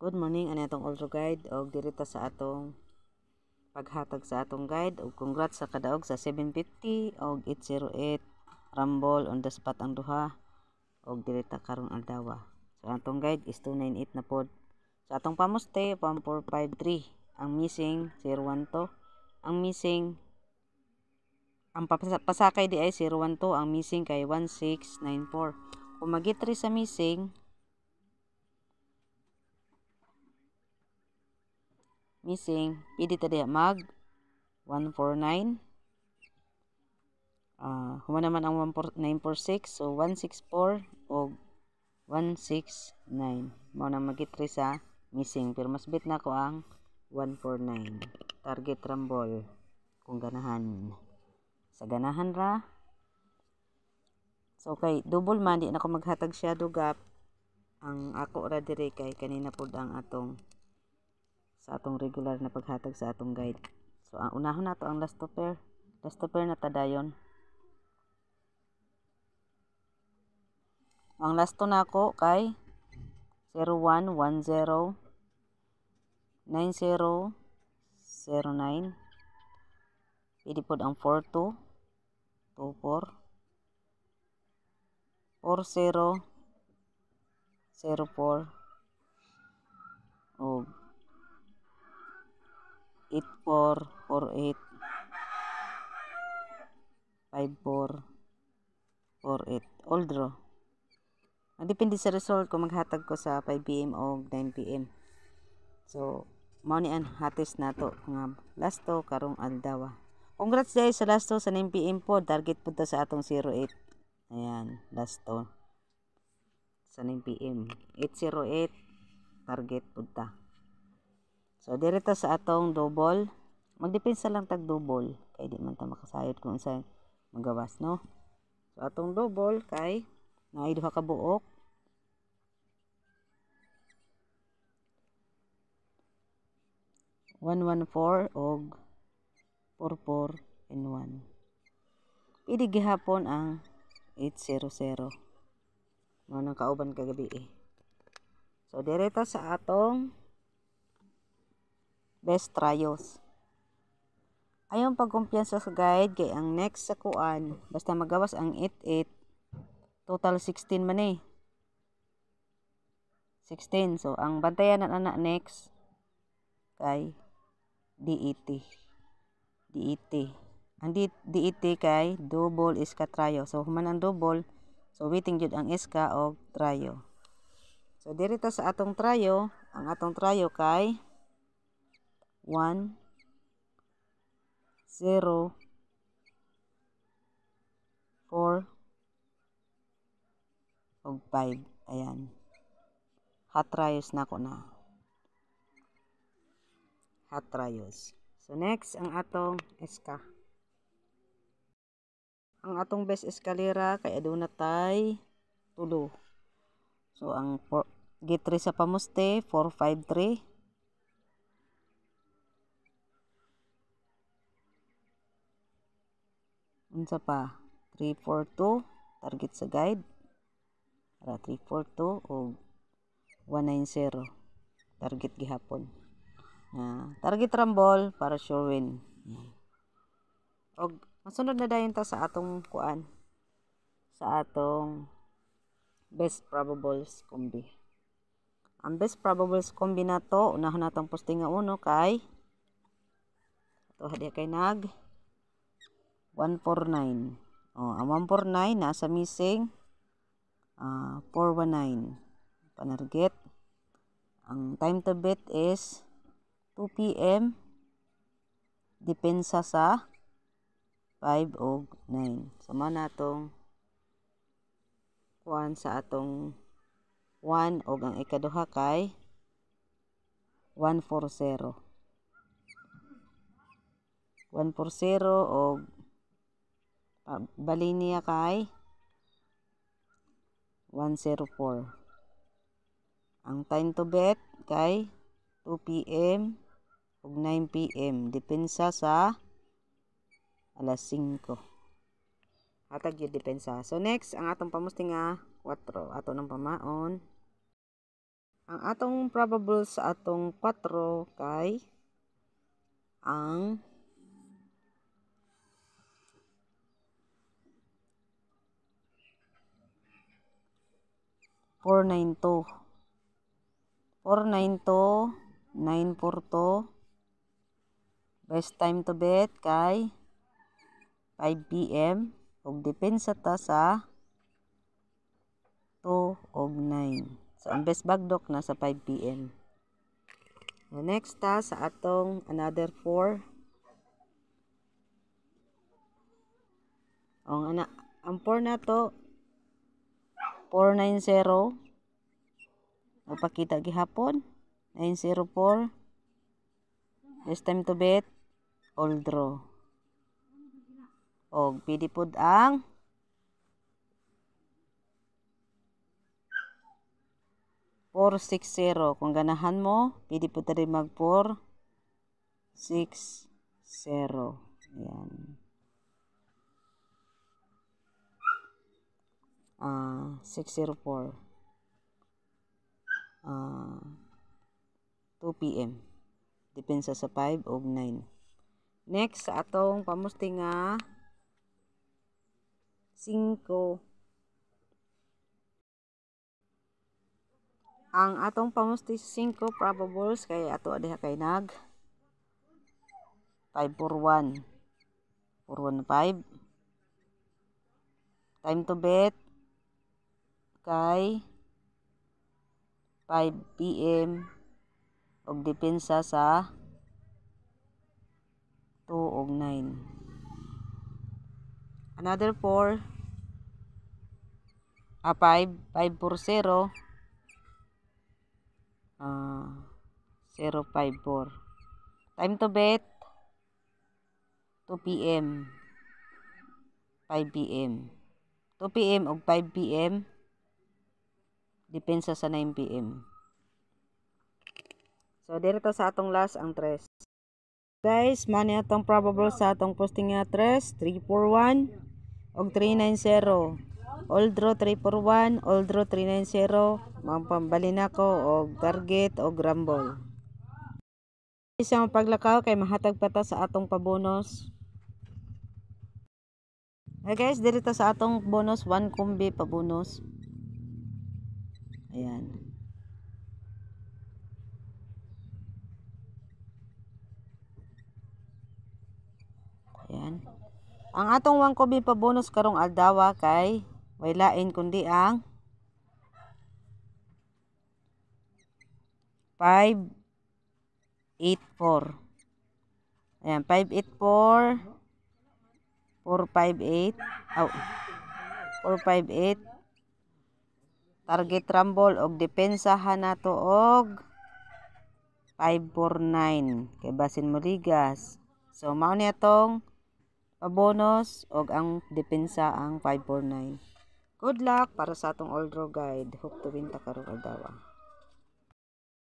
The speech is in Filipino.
Good morning ani atong also guide og diri sa atong paghatag sa atong guide og congrats sa kadaog sa 750 og 808 rumble on the spot ang duha og diri ta karong adlaw. So atong guide is 298 na pod. Sa atong pamuste 1453 ang missing 012 ang missing ang pasakay di ay 012 ang missing kay 1694. Kung magitri sa missing missing pidi ta mag 149 uh, ah, huma naman ang 946 so 164 o 169 mao nang magitri sa missing pero mas bit na ko ang 149 target rambol kung ganahan sa ganahan ra so kay double man di na ko maghatag shadow gap ang ako ra dire kay kanina pud ang atong sa atong regular na paghatag sa atong guide so ang unahon nato ang last pair last pair na tadayon Ang last na ako kay 0110 9009 Pwede po ang 42 4 0 4004 o 8448 5448 all draw Depende sa result kung maghatag ko sa 5pm o 9pm. So, mao ni ang hatis nato nga last to karong aldawa. Congrats dahil sa last 2 sa NPM po. Target po sa atong 08. Ayan, last 2. Sa NPM. 808. Target po So, direta sa atong double. Magdepensa lang tag double. Kaya di man ta makasayod kung sa magawas, no? So, atong double kay naiduha ka buok. One one four og 44 in 1. Pwede gihapon ang 800. Mao nang kauban kagabi eh. So direta sa atong best trials. Ayon pagkumpiyansa sa guide kay ang next sa kuan basta magawas ang 88 total 16 man eh. 16 so ang bantayan na anak next kay d e diiti. Ang di diiti kay double iska trio. So human ang double, so waiting jud ang iska og trio. So dirito sa atong trio, ang atong trio kay 1 0 4 og 5. Ayan. Hot na ko na. Hot trials. So next ang atong eska. Ang atong best eskalera kay aduna tay tulo. So ang four, 3 sa pamuste 453 unsa pa 342 target sa guide para 342 o 190 target gihapon Uh, target rumble para sure win. Og masunod na dayon ta sa atong kuan sa atong best probables combi. Ang best probables combi na to, unahon natong posting nga uno kay ito hadi kay nag 149. Oh, ang 149 nasa missing uh, ah, 419 panarget. Ang time to bet is 2 p.m. Depensa sa 5 o 9. Sama na itong kuan sa atong 1 o ang ikaduha kay 140. 140 o ah, bali niya kay 104. Ang time to bet kay 2 p.m o 9pm. Depensa sa alas 5. Hatag yung depensa. So next, ang atong pamusting nga 4. Ato ng pamaon. Ang atong probable sa atong 4 kay ang four nine two four nine two nine four two Best time to bet kay 5 p.m. ug depensa ta sa 2 og 9. So ang best bagdok na sa 5 p.m. The next ta sa atong another 4. Ang ana ang 4 na to 490 Mapakita gihapon 904 best time to bet oldro. O, pwede po ang four six zero. Kung ganahan mo, pwede po tayo mag four six zero. Ayan. Ah, uh, 604. Ah, uh, 2 p.m. Depensa sa 5 o 9 next sa atong pamusti nga 5 ang atong pamusti 5 probables kay ato adha kay nag 5 for 1 for 1 5 time to bet kay 5 p.m. og depensa sa 2 og 9 another 4 a 5 5 for 0 ah 0 5 4 time to bet 2 p.m. 5 p.m. 2 p.m. o 5 p.m. Depensa sa 9 p.m. So, dito sa atong last ang 3. Guys, mani atong probable sa atong posting nga 341 og 390. All draw 341, all draw 390. na ko og target og rumble. Isang paglakaw kay mahatag pata sa atong pabonus. Hey guys, dito sa atong bonus 1 kumbi pabonus. Ayan. Ayan. Ang atong wangkobi pa bonus karong aldawa kay way lain kundi ang 584. Ayan, 584 458 oh, 458 target rumble og depensahan nato og 549 kay basin mo ligas. So mao ni atong Pabonos og ang depensa ang 549. Good luck para sa atong all draw guide. Hope to win ta karong adlaw.